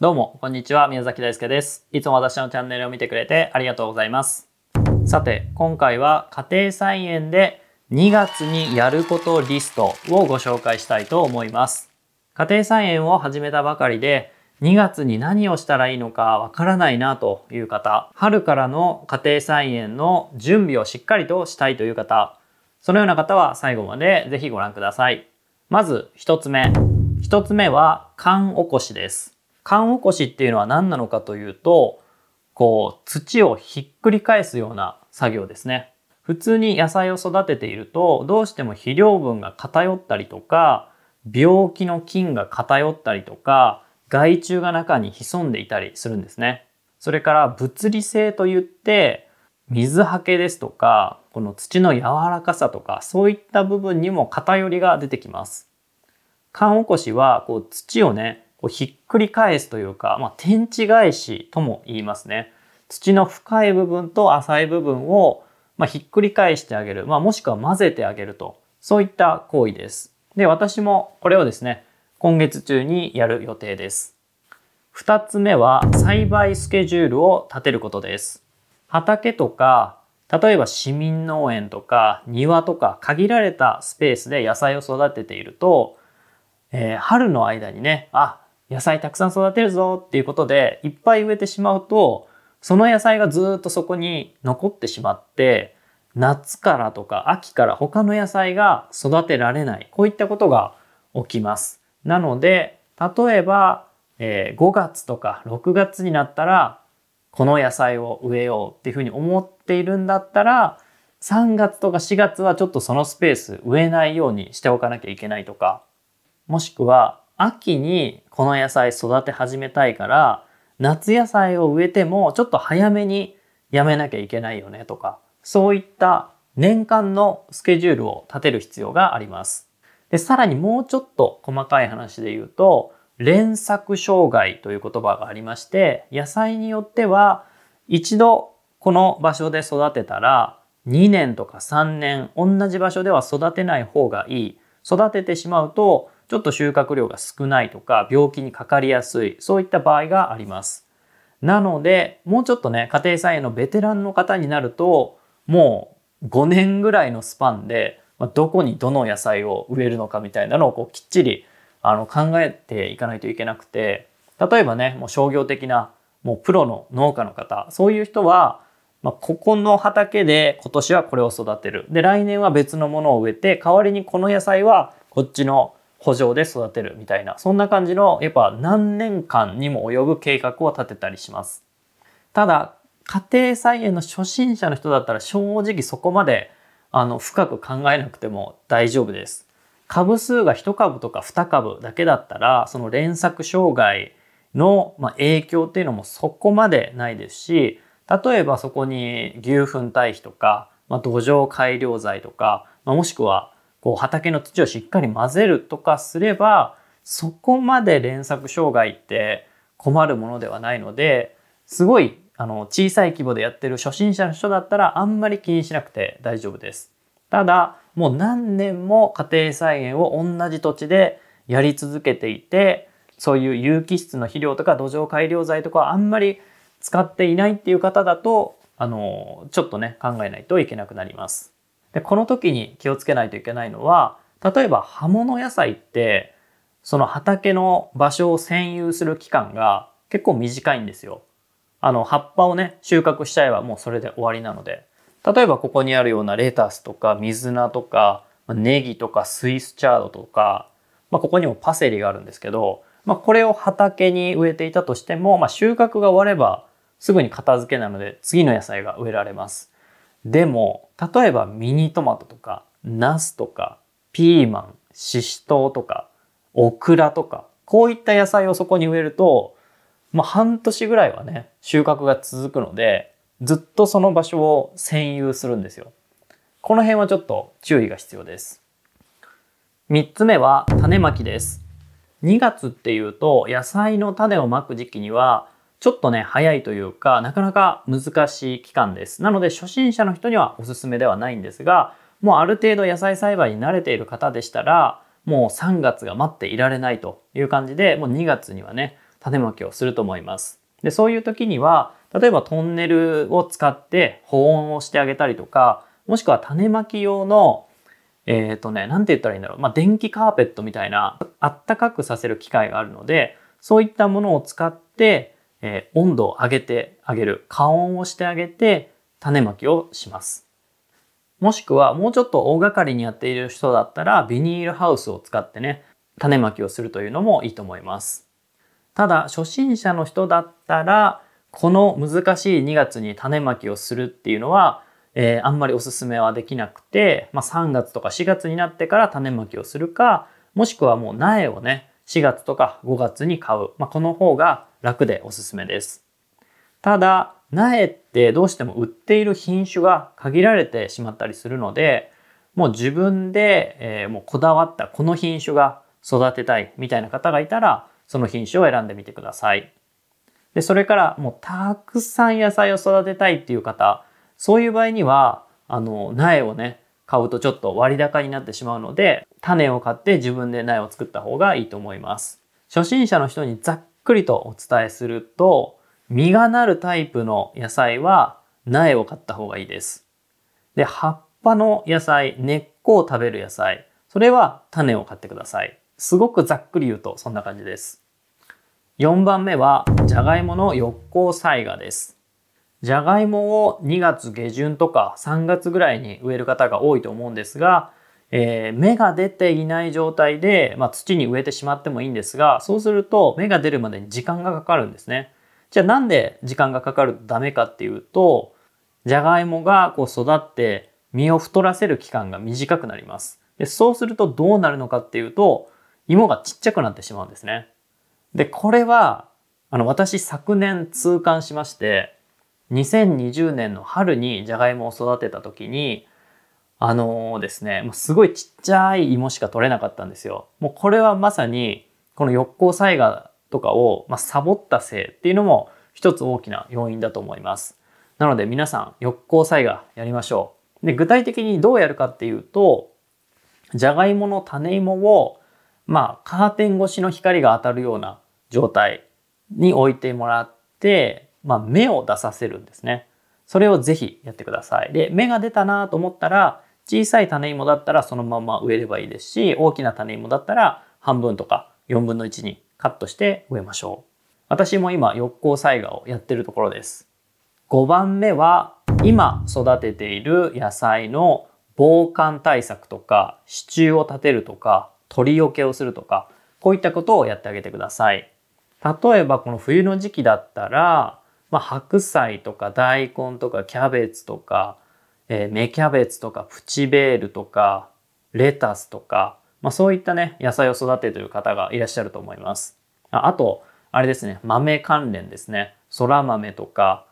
どうも、こんにちは、宮崎大輔です。いつも私のチャンネルを見てくれてありがとうございます。さて、今回は家庭菜園で2月にやることリストをご紹介したいと思います。家庭菜園を始めたばかりで、2月に何をしたらいいのかわからないなという方、春からの家庭菜園の準備をしっかりとしたいという方、そのような方は最後までぜひご覧ください。まず1つ目。1つ目は、缶おこしです。缶おこしっていうのは何なのかというと、こう、土をひっくり返すような作業ですね。普通に野菜を育てていると、どうしても肥料分が偏ったりとか、病気の菌が偏ったりとか、害虫が中に潜んでいたりするんですね。それから物理性といって、水はけですとか、この土の柔らかさとか、そういった部分にも偏りが出てきます。缶おこしは、こう土をね、ひっくり返すというか、まあ、天地返しとも言いますね。土の深い部分と浅い部分を、まあ、ひっくり返してあげる、まあ、もしくは混ぜてあげると、そういった行為です。で、私もこれをですね、今月中にやる予定です。二つ目は、栽培スケジュールを立てることです。畑とか、例えば市民農園とか庭とか限られたスペースで野菜を育てていると、えー、春の間にね、あ、野菜たくさん育てるぞっていうことで、いっぱい植えてしまうと、その野菜がずっとそこに残ってしまって、夏からとか秋から他の野菜が育てられない。こういったことが起きます。なので、例えば、えー、5月とか6月になったら、この野菜を植えようっていうふうに思っているんだったら、3月とか4月はちょっとそのスペース植えないようにしておかなきゃいけないとか、もしくは秋にこの野菜育て始めたいから、夏野菜を植えてもちょっと早めにやめなきゃいけないよねとか、そういった年間のスケジュールを立てる必要があります。で、さらにもうちょっと細かい話で言うと、連作障害という言葉がありまして、野菜によっては一度この場所で育てたら2年とか3年同じ場所では育てない方がいい。育ててしまうとちょっと収穫量が少ないとか、病気にかかりやすい、そういった場合があります。なので、もうちょっとね、家庭菜園のベテランの方になると、もう5年ぐらいのスパンで、まどこにどの野菜を植えるのかみたいなのをこうきっちりあの考えていかないといけなくて、例えばね、もう商業的な、もうプロの農家の方、そういう人は、まあ、ここの畑で今年はこれを育てる。で、来年は別のものを植えて、代わりにこの野菜はこっちの補助で育てるみたいな、そんな感じの、やっぱ何年間にも及ぶ計画を立てたりします。ただ、家庭菜園の初心者の人だったら正直そこまであの深く考えなくても大丈夫です。株数が1株とか2株だけだったら、その連作障害の影響っていうのもそこまでないですし、例えばそこに牛糞堆肥とか、まあ、土壌改良剤とか、まあ、もしくはこう畑の土をしっかり混ぜるとかすれば、そこまで連作障害って困るものではないので、すごいあの小さい規模でやってる初心者の人だったらあんまり気にしなくて大丈夫です。ただ、もう何年も家庭菜園を同じ土地でやり続けていて、そういう有機質の肥料とか土壌改良剤とかあんまり使っていないっていう方だと、あの、ちょっとね、考えないといけなくなります。で、この時に気をつけないといけないのは、例えば葉物野菜って、その畑の場所を占有する期間が結構短いんですよ。あの、葉っぱをね、収穫しちゃえばもうそれで終わりなので。例えばここにあるようなレタスとか水菜とか、ネギとかスイスチャードとか、まあ、ここにもパセリがあるんですけど、まあ、これを畑に植えていたとしても、まあ、収穫が終わればすぐに片付けなので次の野菜が植えられます。でも、例えばミニトマトとか、ナスとか、ピーマン、シシトウとか、オクラとか、こういった野菜をそこに植えると、まあ、半年ぐらいはね、収穫が続くので、ずっとその場所を占有するんですよ。この辺はちょっと注意が必要です。三つ目は種まきです。2月っていうと野菜の種をまく時期にはちょっとね、早いというか、なかなか難しい期間です。なので、初心者の人にはおすすめではないんですが、もうある程度野菜栽培に慣れている方でしたら、もう3月が待っていられないという感じで、もう2月にはね、種まきをすると思います。で、そういう時には、例えばトンネルを使って保温をしてあげたりとか、もしくは種まき用の、えっ、ー、とね、なんて言ったらいいんだろう。まあ、電気カーペットみたいな、あったかくさせる機械があるので、そういったものを使って、えー、温度を上げてあげる、加温をしてあげて種まきをします。もしくはもうちょっと大掛かりにやっている人だったらビニールハウスを使ってね、種まきをするというのもいいと思います。ただ初心者の人だったらこの難しい2月に種まきをするっていうのは、えー、あんまりおすすめはできなくて、まあ、3月とか4月になってから種まきをするかもしくはもう苗をね4月とか5月に買う、まあ、この方が楽でおすすめです。ただ、苗ってどうしても売っている品種が限られてしまったりするので、もう自分で、えー、もうこだわったこの品種が育てたいみたいな方がいたら、その品種を選んでみてください。で、それからもうたくさん野菜を育てたいっていう方、そういう場合には、あの、苗をね、買うとちょっと割高になってしまうので、種を買って自分で苗を作った方がいいと思います。初心者の人にざっくりとお伝えすると、実がなるタイプの野菜は苗を買った方がいいです。で、葉っぱの野菜、根っこを食べる野菜、それは種を買ってください。すごくざっくり言うとそんな感じです。4番目は、じゃがいもの横行災害です。じゃがいもを2月下旬とか3月ぐらいに植える方が多いと思うんですが、えー、芽が出ていない状態で、まあ、土に植えてしまってもいいんですが、そうすると芽が出るまでに時間がかかるんですね。じゃあなんで時間がかかるとダメかっていうと、じゃがいもがこう育って実を太らせる期間が短くなります。でそうするとどうなるのかっていうと、芋がちっちゃくなってしまうんですね。で、これは、あの、私昨年痛感しまして、2020年の春にじゃがいもを育てた時に、あのー、ですね、もうすごいちっちゃい芋しか取れなかったんですよ。もうこれはまさに、この翼光災害とかを、まあ、サボったせいっていうのも一つ大きな要因だと思います。なので皆さん、翼光災害やりましょう。で、具体的にどうやるかっていうと、じゃがいもの種芋を、まあ、カーテン越しの光が当たるような状態に置いてもらって、まあ、芽を出させるんですね。それをぜひやってください。で、芽が出たなと思ったら、小さい種芋だったらそのまま植えればいいですし、大きな種芋だったら半分とか4分の1にカットして植えましょう。私も今、翼光災害をやってるところです。5番目は、今育てている野菜の防寒対策とか、支柱を立てるとか、鳥よけをするとか、こういったことをやってあげてください。例えばこの冬の時期だったら、まあ、白菜とか大根とかキャベツとか、えー、芽キャベツとかプチベールとかレタスとか、まあ、そういったね、野菜を育てている方がいらっしゃると思います。ああと、あれですね、豆関連ですね。そら豆とか、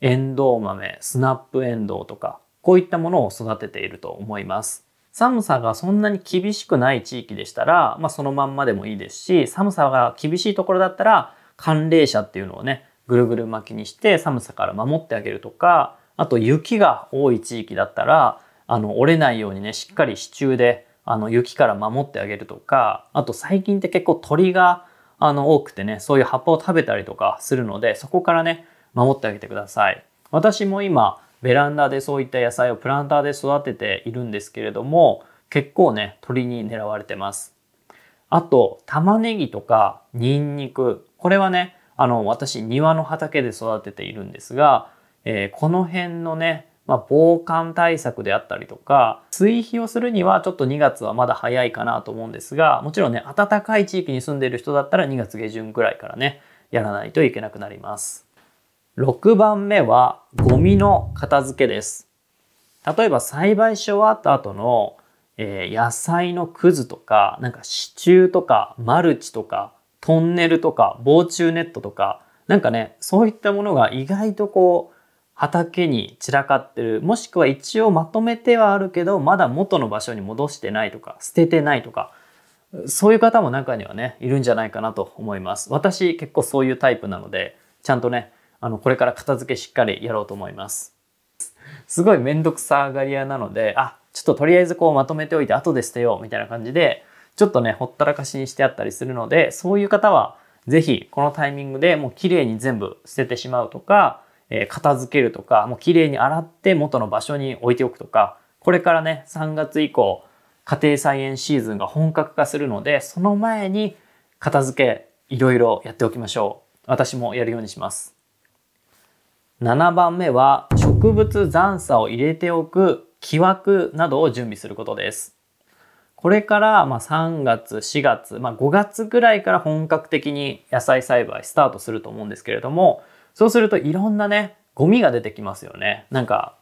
エンドウ豆、スナップエンドウとか、こういったものを育てていると思います。寒さがそんなに厳しくない地域でしたら、まあ、そのまんまでもいいですし、寒さが厳しいところだったら、寒冷車っていうのをね、ぐるぐる巻きにして寒さから守ってあげるとか、あと雪が多い地域だったら、あの、折れないようにね、しっかり支柱で、あの、雪から守ってあげるとか、あと最近って結構鳥が、あの、多くてね、そういう葉っぱを食べたりとかするので、そこからね、守ってあげてください。私も今、ベランダでそういった野菜をプランターで育てているんですけれども、結構ね、鳥に狙われてます。あと、玉ねぎとか、ニンニク。これはね、あの、私、庭の畑で育てているんですが、えー、この辺のね、まあ、防寒対策であったりとか、追肥をするにはちょっと2月はまだ早いかなと思うんですが、もちろんね、暖かい地域に住んでいる人だったら2月下旬くらいからね、やらないといけなくなります。6番目は、ゴミの片付けです。例えば栽培し終わった後の、えー、野菜のくずとか、なんか支柱とか、マルチとか、トンネルとか、防虫ネットとか、なんかね、そういったものが意外とこう、畑に散らかってる、もしくは一応まとめてはあるけど、まだ元の場所に戻してないとか、捨ててないとか、そういう方も中にはね、いるんじゃないかなと思います。私結構そういうタイプなので、ちゃんとね、あの、これから片付けしっかりやろうと思います。すごいめんどくさがり屋なので、あ、ちょっととりあえずこうまとめておいて後で捨てようみたいな感じで、ちょっとね、ほったらかしにしてあったりするので、そういう方は、ぜひこのタイミングでもう綺麗に全部捨ててしまうとか、え片付けるとか、もう綺麗に洗って元の場所に置いておくとか、これからね、3月以降、家庭菜園シーズンが本格化するので、その前に片付け、いろいろやっておきましょう。私もやるようにします。7番目は、植物残差を入れておく木枠などを準備することです。これから、ま3月、4月、まあ、5月ぐらいから本格的に野菜栽培スタートすると思うんですけれども、そうするといろんなね、ゴミが出てきますよね。なんか、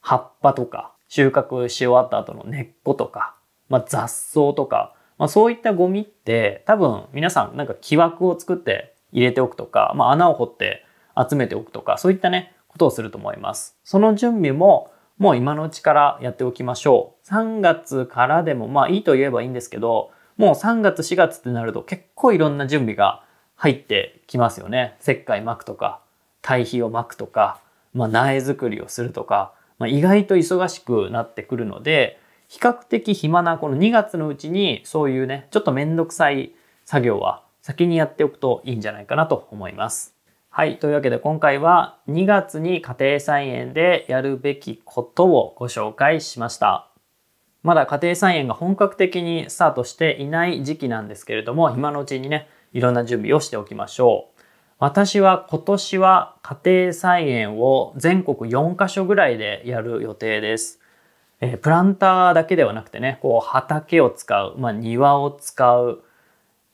葉っぱとか、収穫し終わった後の根っことか、まあ、雑草とか、まあ、そういったゴミって多分皆さんなんか木枠を作って入れておくとか、まあ、穴を掘って集めておくとか、そういったね、ことをすると思います。その準備ももう今のうちからやっておきましょう。3月からでもまあいいと言えばいいんですけど、もう3月4月ってなると結構いろんな準備が入ってきますよね。石灰巻くとか、堆肥を巻くとか、まあ、苗作りをするとか、まあ、意外と忙しくなってくるので、比較的暇なこの2月のうちにそういうね、ちょっとめんどくさい作業は先にやっておくといいんじゃないかなと思います。はい。というわけで今回は2月に家庭菜園でやるべきことをご紹介しました。まだ家庭菜園が本格的にスタートしていない時期なんですけれども、今のうちにね、いろんな準備をしておきましょう。私は今年は家庭菜園を全国4カ所ぐらいでやる予定です。えー、プランターだけではなくてね、こう畑を使う、まあ、庭を使う、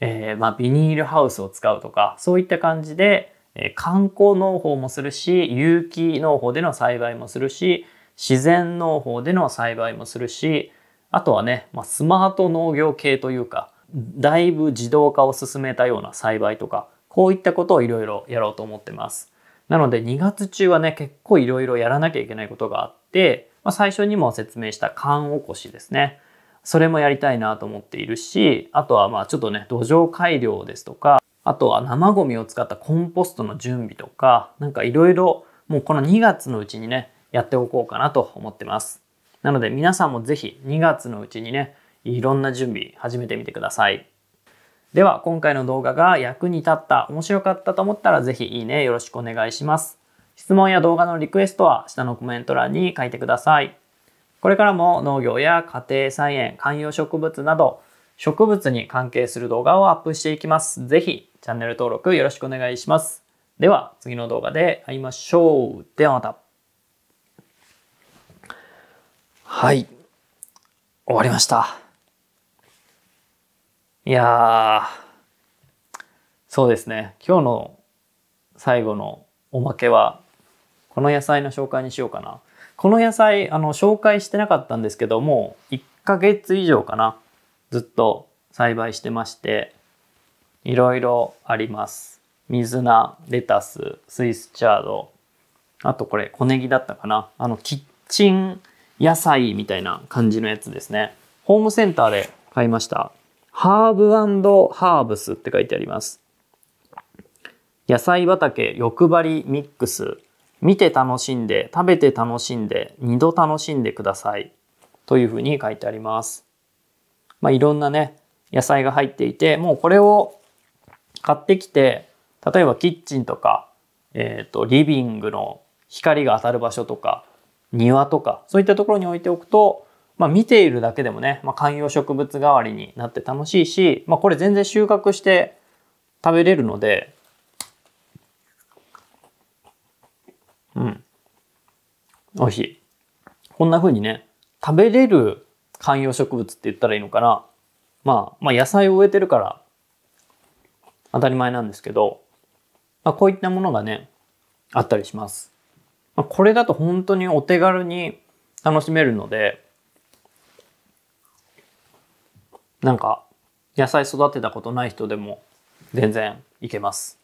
えー、まあ、ビニールハウスを使うとか、そういった感じで、えー、観光農法もするし、有機農法での栽培もするし、自然農法での栽培もするし、あとはね、まあ、スマート農業系というか、だいぶ自動化を進めたような栽培とか、こういったことをいろいろやろうと思ってます。なので2月中はね、結構いろいろやらなきゃいけないことがあって、まあ、最初にも説明した缶おこしですね。それもやりたいなと思っているし、あとはまあちょっとね、土壌改良ですとか、あとは生ゴミを使ったコンポストの準備とか、なんかいろいろもうこの2月のうちにね、やっておこうかなと思ってます。なので皆さんもぜひ2月のうちにね、いろんな準備始めてみてください。では今回の動画が役に立った、面白かったと思ったらぜひいいねよろしくお願いします。質問や動画のリクエストは下のコメント欄に書いてください。これからも農業や家庭菜園、観葉植物など植物に関係する動画をアップしていきます。ぜひチャンネル登録よろしくお願いします。では次の動画で会いましょう。ではまた。はい。終わりました。いやそうですね今日の最後のおまけはこの野菜の紹介にしようかなこの野菜あの紹介してなかったんですけどもう1ヶ月以上かなずっと栽培してましていろいろあります水菜レタススイスチャードあとこれ小ネギだったかなあのキッチン野菜みたいな感じのやつですねホームセンターで買いましたハーブハーブスって書いてあります。野菜畑欲張りミックス。見て楽しんで、食べて楽しんで、二度楽しんでください。というふうに書いてあります。まあ、いろんなね、野菜が入っていて、もうこれを買ってきて、例えばキッチンとか、えっ、ー、と、リビングの光が当たる場所とか、庭とか、そういったところに置いておくと、まあ、見ているだけでもね、まあ、観葉植物代わりになって楽しいし、まあ、これ全然収穫して食べれるので、うん。美味しい。こんな風にね、食べれる観葉植物って言ったらいいのかな。まあ、まあ野菜を植えてるから当たり前なんですけど、まあ、こういったものがね、あったりします。まあ、これだと本当にお手軽に楽しめるので、なんか野菜育てたことない人でも全然いけます。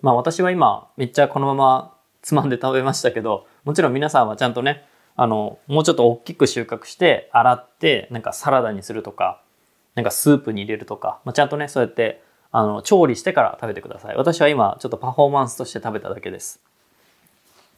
まあ私は今めっちゃこのままつまんで食べましたけど、もちろん皆さんはちゃんとね、あの、もうちょっと大きく収穫して洗って、なんかサラダにするとか、なんかスープに入れるとか、まあ、ちゃんとね、そうやってあの調理してから食べてください。私は今ちょっとパフォーマンスとして食べただけです。